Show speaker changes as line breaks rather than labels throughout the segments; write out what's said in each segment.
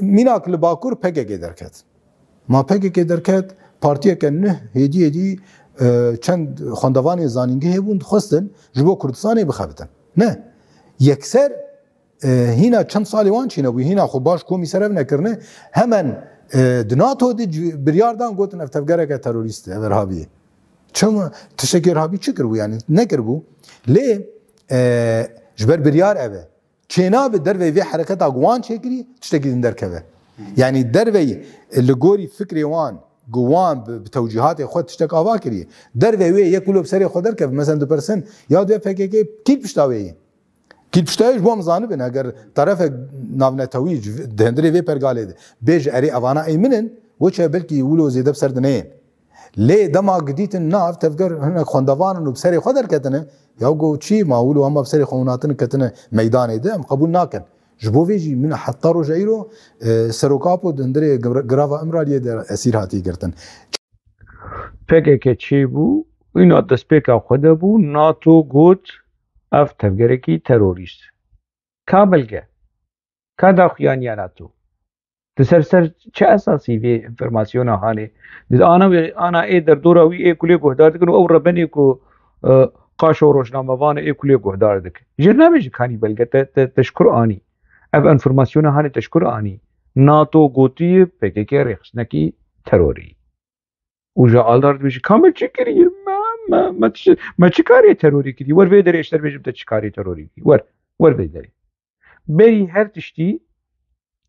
minak li bakur PKK derket. Ma PKK derket partiye neh hediye hediye çend xandavanê zanîngehê bûn dixwastin ji bo Kurdistanê bixebitin. Ne. Yekser e, hina çend salê wan çîne bû hîna xwe baş komî serev nekirine hemen e, di NATO de biryardan gotin ev tevgereke terorîst ev Erhabiyê. Çima tişekê Erhabî çi kir bû yani nekir bû? Lê e, ji ber biryar ev چێنابێت دەروێ حرەکەتا گووان چێگری تشتێکی دەرکەوێ یعنی دەروێ لە گۆری فکرێوان گووان بتەوجیهاتی خۆ تشتێک ئاوا کردی دەروێ وێ یەک لۆ سەری خۆ دەرکە مەسند دوپەرسن یا دوێ پێکێکی کی پشتاوێی کی پشتایش بۆم زانە بن ئەگەر طرفێک ناونەتەوی دەندری وێ پەرگالێ بێژ ئەری ئەوانە ئەی منن وچە بلکی ولۆ زێدە سەردنەیە Lê dema gidîtin nav tevger hinek xwendevanin û serê xwe derketine ya got çî maûl û hema serê xwenatin ketine meydanê de em qebûl nakin. Ji bo vê jî min heta roja îro serokapo dindirê grava Imraliyê de esîr hatî girtin.
Pekeke çêbû îna destpêka xwe de bû NATO got ev tevgerekî terorîst. Kabelge ka daxuyaniya NATO. سر سر چه اساسی وی انفرماسیون هانه دید آنا وی آنا ای در دورا وی ای کلی گهدار دکن و او ربنی کو اه، قاش و روشنامه وان ای کلی گهدار دکن جرنامه جکانی بلگه تشکر آنی اف انفرماسیون هانه تشکر آنی ناتو گوتی پکیکی ریخسنکی تروری او جا آلدار بیشی کامل چی کری ما ما ما, تش... ما چی کاری تروری کری ور وی داری بیشم تا چی کاری تروری کری ور ور وی بری هر تشتی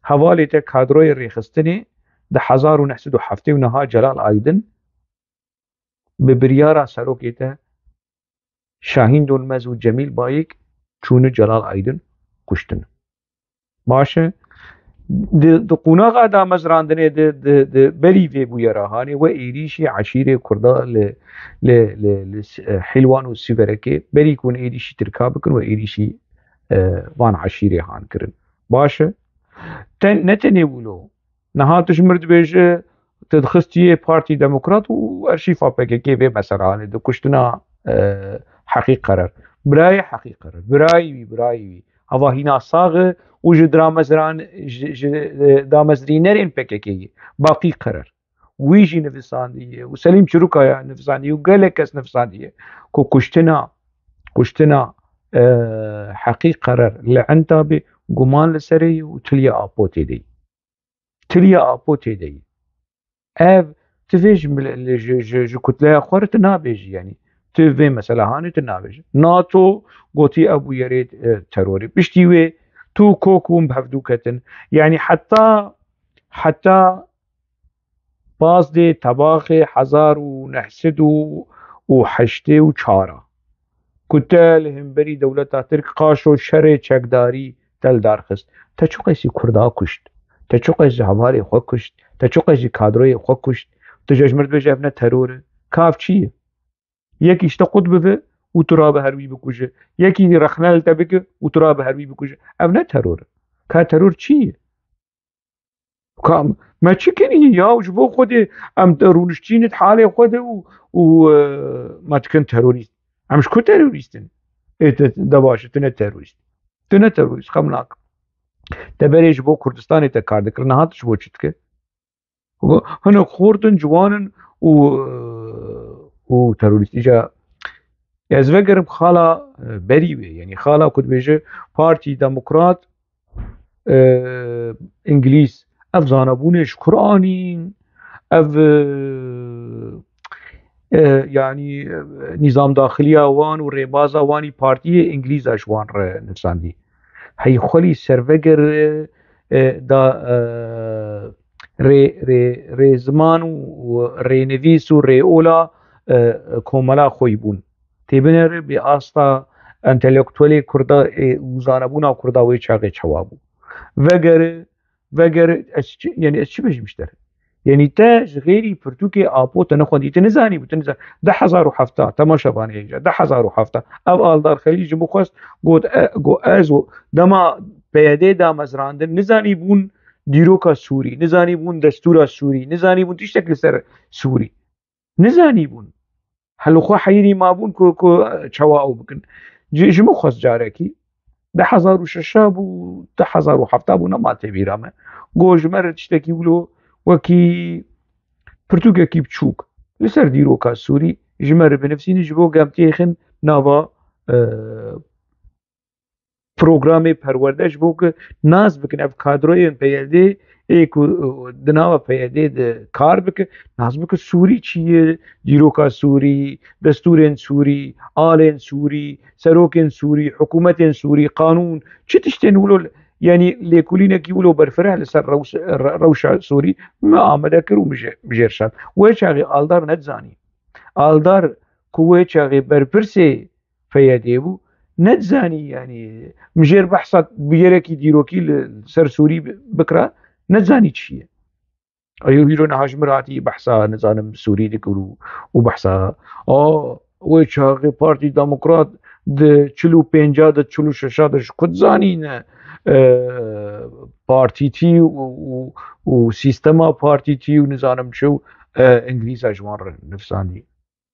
حوالیت کادروی ریخستنی ده 1970 نها جلال آیدن به بریارا سروکیت شاهین دونمز و جمیل بایک چون جلال آیدن کشتن باشه د قوناغا دا مزراندنه د د بری وی بو یراهانی و ایریشی عشیره کردا ل ل ل حلوان و سیورکه بری کون ایریشی ترکا بکن و ایریشی وان عشیره هان کرن باشه nettenê bûlo neha tu ji mir dibêje tu dixistiyê Partî Demokrat û erşîfa PKK vê meserhanê di kuştina heqî qerer birayê heqî qerer birayî wî birayî wî heva hîna sağı û ji dramezran damezrînerên PKKyî baqî qerer wî jî nivisandiye û selîm çirûkaya nivizaniye û gelek kes nivisandiye ku kuştina kuştina heqî qerer li endabê گومان لەسەری و تلیە ئاپۆ تێدەی تلیە ئاپۆ تێدەی ئەv تێژ کوتلای خوارت نابێژی ینی تێ مەسەلاهانێت نابێژ ناتۆ گوتی ئەبوو یارێت تەرۆری پشتی وێ تو کۆکوم هەفتووکەتن ینی حتا حتا باز دێ تەباخێ حزار و نەحسد و و حشتێ و چارە کوتە لە هێمبەری دەوڵەت تا ترک قاش و شەرێ چەکداری دل درخست تا چو قیسی کردا کشت تا چو قیسی هماری خود کشت تا چو قیسی کادروی خود کشت تو جشمرد بشه افنه تروره کاف چیه یکیش تا قد بفه او ترا به هروی بکشه یکی رخنل تا بگه او ترا به هروی بکشه افنه تروره که ترور چیه کام ما چی کنی یا وش بو خود ام چینت حال خود او او ما تکن تروریست امش کو تروریستن ات دباشتن تروریست دونەتە ڕووی خەم ناکەم دەبەرێش بۆ کوردستانی تە کاردەکردن هاتش بۆچیت کرد هەنە خۆردن جوانن و و تەروریستیجا ئێزە گەرم خاڵا بەریوێ یعنی خاڵا کوتبێژە پارتی دەموکرات ئینگلیس ئەف زانەبوونێش قورآانین ئەف یعنی نظام داخلی وان و ریباز وانی پارتی انگلیز اشوان را نرساندی هی خلی سروگر دا ری, ری, ری زمان و ری نویس و ری اولا کوملا خوی بون تیبنه ری بی آستا انتلیکتولی کردا و کرده وی چاقی چوابو وگر وگر یعنی از چی بشی بیشتره یعنی تا غێری پرتوکی ئاپۆتە نەخواندیتە نزانی بتن 1970 تەماشەبان هێجا 1970 ئەو ئالدار خەلیج بخواست گوت گۆ ئەز و دەما پێدێ دامەزراندن نزانی بوون دیرۆکە سووری نزانی بوون دەستورە سووری نزانی بوون تیشتێک لەسەر سووری نزانی بوون هەلوخوا حەیری مابوون کۆ چاوا ئەو بکن ژمە خۆست جارێکی 1960 بوو 1970 بوو نەما تێبیرامە گۆژمەرە شتێکی ولۆ وكي برتوكا كي بتشوك لسر ديرو كاسوري جمار بنفسي نجبو قام تيخن نافا پروگرامی پرورده ناز بکن اف کادروی این پیاده ای پیاده کار بکن ناز بکن سوری چیه دیروکا سوری دستور این سوری آلین سوری سروک سوری حکومت سوری قانون چی تشتین ینی لێکولینێکی ولۆ بەرفرە لەسەر ڕەوشە سووری ما ئامادە کرد و بژێرشات وێ چاغی ئالدار نەتزانی ئالدار کوێ چاغی بەرپرسێ فەیە دێبوو نەتزانی ینی مژێر بەحسات بگەرەی دیرۆکی سەر سووری بکرا نەتزانی چییە ئەو هیرۆ نەهاژمراتی بەحسا نەزانم سووری دکر و و بەحسا ئا وێ چاغی پارتی دموکرات چلو پێ دە چلو شش دەش کوت زانینە پارتیتی و, و پارتیتی بارتیتی ونزانا انگلیس آه انجلیزا جوار نفسانی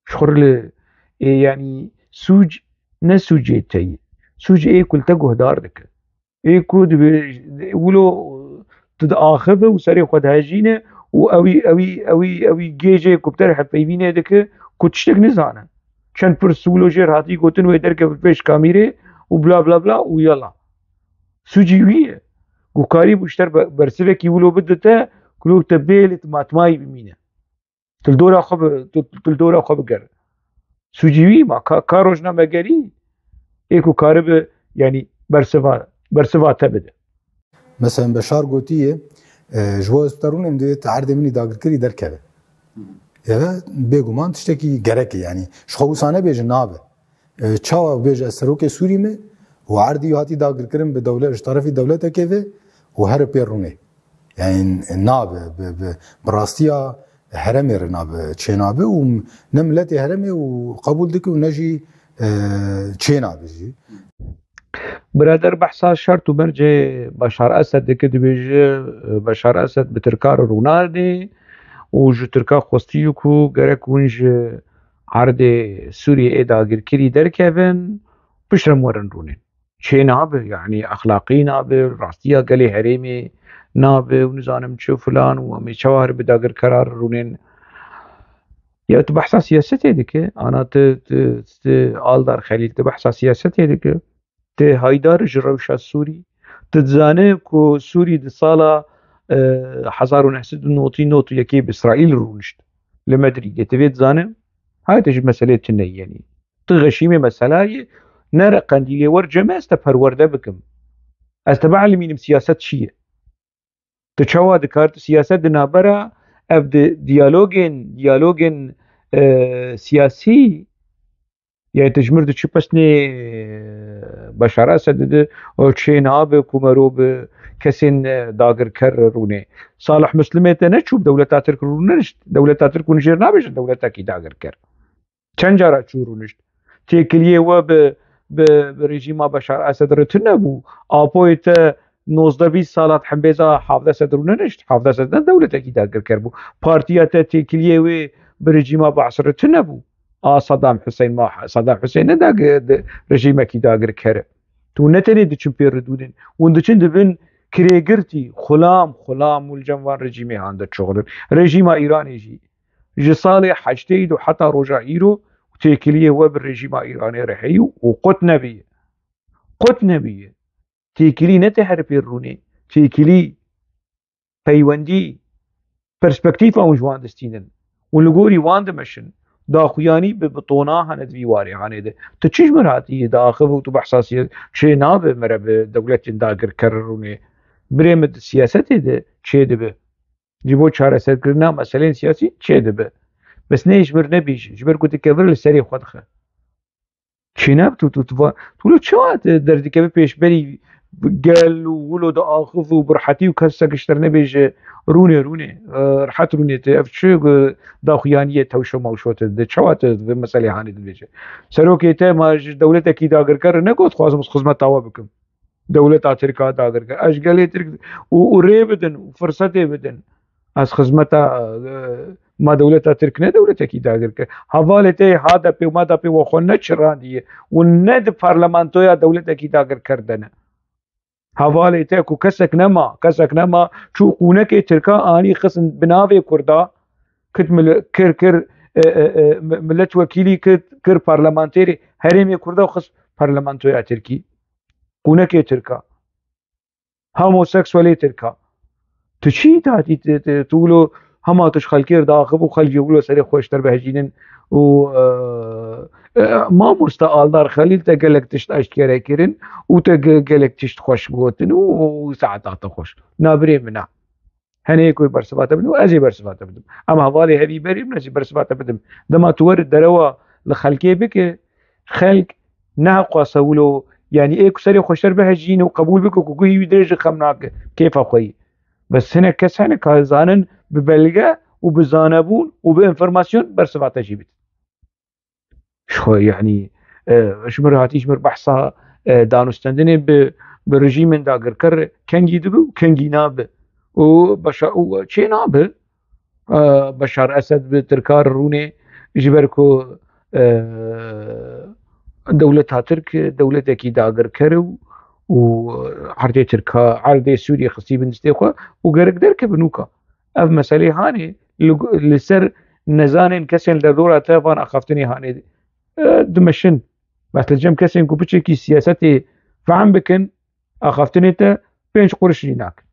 یعنی ل يعني سوج نسوجي تي سوج اي كل تقه دارك اي كود ولو تداخفه وسري خد هاجينه واوي اوي اوی گیجه جیجی کوبتر حفیبینه دک کتشتک نزانا چند پر سولوجر هاتی گوتن ویدر که پیش کامیره و بلا بلا بلا و یلا Sucî wî ye Gokarî bûşter bersivekî wilo bidite kulok te bê lê tu matmayî bimîne Tildora xwe tildora xwe bigere Sucî wî ma ka rojna megerî ê
ku karibe yanî bersiva bersiva te bide. Mesela Beşar gotiye ji bo hezbtarûnên divê te erdê minî dagirkirî derkeve. Eve bêguman tiştekî gerekê yanî ji xewsane bêje nabe. Çawa bêje serokê Sûrî me وعردي هاتي داغر كرم بدولة اشترفي دولته كيفي وهر بيروني يعني ناب براستيا هرمي رناب تشينابي ونملتي هرمي وقبول ديك ونجي تشينابي جي
برادر بحثا شرط برج بشار اسد کې د بیج بشار اسد به ترکار رونار دی او جو ترکا خوستی کو ګره کونج عرض سوریه اداګر کړي درکېون پښرم ورن رونین چه نابه یعنی اخلاقی نابه راستیا گلی حریمی نابه و نزانم چه فلان و همی چوار بداگر قرار رونین یا تو بحثا سیاست ایدی که آنا تو آل دار خلیل تو بحثا سیاست ایدی که تو هایدار جروشا سوری تو تتزانه که سوری دی سالا حزار و نحسد و نوتی نوت یکی اسرائیل رونشت لمدري تبي تزانه هاي مسئله مسألة یعنی؟ تو غشیم مسألة نەرە قەندیلێ وەرجەمە ئەستە پەروەەردە بکەم ئەستە بە علمینم سیاست چییە دچوا دکارت سیاست دنابەرە ئەف دیالۆگێن دیالۆگێن سیاسی یا تجمر دچی پستنێ بەشارە سە ددە ئەو چێ نابێ کومەرۆ بە کەسێن داگرکە ڕوونێ ساڵح مسلمێتە نەچوب دەولەت تاتر ڕونشت دەولەت تاتر کونژێر نابێژن دەولەتەکی داگرکە چەند جارە چوو ڕونشت تێکلیەوە بە رژیما بەشار ئەسەد ڕتن نەبوو ئاپۆیتە نۆزدەبی ساڵات حمبێزا حافدە سەدر نەنشت حافدە سەدە دەولەتێکی داگرکرد بوو پارتیەتە تێکلیە وێ برژیما بەعسرتن نەبوو ئاسەدام حسین ما سەدا حسین نەدا رژیمەکی داگرکەرە تو نەتەنێ دچن پێڕدودن ون دچن دەبن کرێگرتی خولام خولام وجەموان رژیمی هاندە چغرن رژیما ئیرانێژی ji salê heçteyî û heta roja îro وتاكليه هو بالريجيم ايراني ريحي وقتنا بيه قتنا بيه تاكلي نتحرف الروني تاكلي پیوندی پرسپکتیف اون جوان دستینن و لگوری وان دمشن دا خویانی به بطونا هند ویواری هانه ده تو چیش مراتی دا آخه تو بحساسیت چه نابه مره به دا گر کررونه بریم سیاست ده چه ده به چاره سد کرنا مسئله سیاسی چه ده Mesela jbir ne bîje, jbir ku dikevir li serê xwe dixe. Çînab tu tu tu tu lo çawa derdikeve pêşberî gel û wilo da axiv û birhetî û kesek giştir nebêje rûnê rûnê rehet rûnê te ev çi daxuyaniyê tewşo mawşo te de çawa te vê meselê hanê dibêje. Serokê te ma ji dewletekî dagirker ne got xwazim xizmeta we bikim. Dewleta Tirka dagirker. Ez gelê Tirk û rê bidin û fırsetê bidin. Ez xizmeta ما دولت ترک نه دولت کی دادر که حواله تی ها دا پی ما دا پی و خون نه چرا دیه و نه دا پارلمانتویا دولت کی دادر کرده نه حواله تی که کسک نما کسک چو ترکا آنی خص بناوی کرده کت مل... کر کر ملت وکیلی کت کر پارلمانتری هریمی حریمی کرده و خس ترکی قونه کی ترکا هامو ترکا تو چی دادی تو هما توش خەکێر داخب و خەلکی خوش سەری به جینن و اه، اه، مامۆستا ئالدار خەلیل تە گەلک تشت ئەشکێرەکردن و تا گەلک تشت خۆش بوتن و آتا خوش نابرێ منە هەنەیە کوی بەرسباتە بدم و ئەزی بەرسباتە بدم ئەم هەواڵی هەوی بەری منەسی بەرسباتە بدم دەما توەرت دەرەوە لە خەلکێ بکە خەلک ناخواسەولۆ ینی ئێ کوسەری به بەهژین و قبول بکە و گوی درێژ خەم خویی بس خۆی کس سنە کەسانە زانن و ببلغة وبزانبون وبانفورماسيون برسبعة جيبت شو یعنی شمر هاتي شمر بحثا دانستندنه به به رژیم دا گرکر کنگی دبو کنگی نابه و او چه نابه بشار اسد به ترکار رونه جبر کو دولت ها ترک دولت اکی دا گرکر و و سوریه ترکا عرض خواه خصیب گرگ وقرق که بنوکا اف مسئله هاني لسر نزانين كسين لدورة تفان اخفتني هاني دمشن بس الجم كسين كوبشي كي سياستي فعم بكن اخفتني تا بينش قرش هناك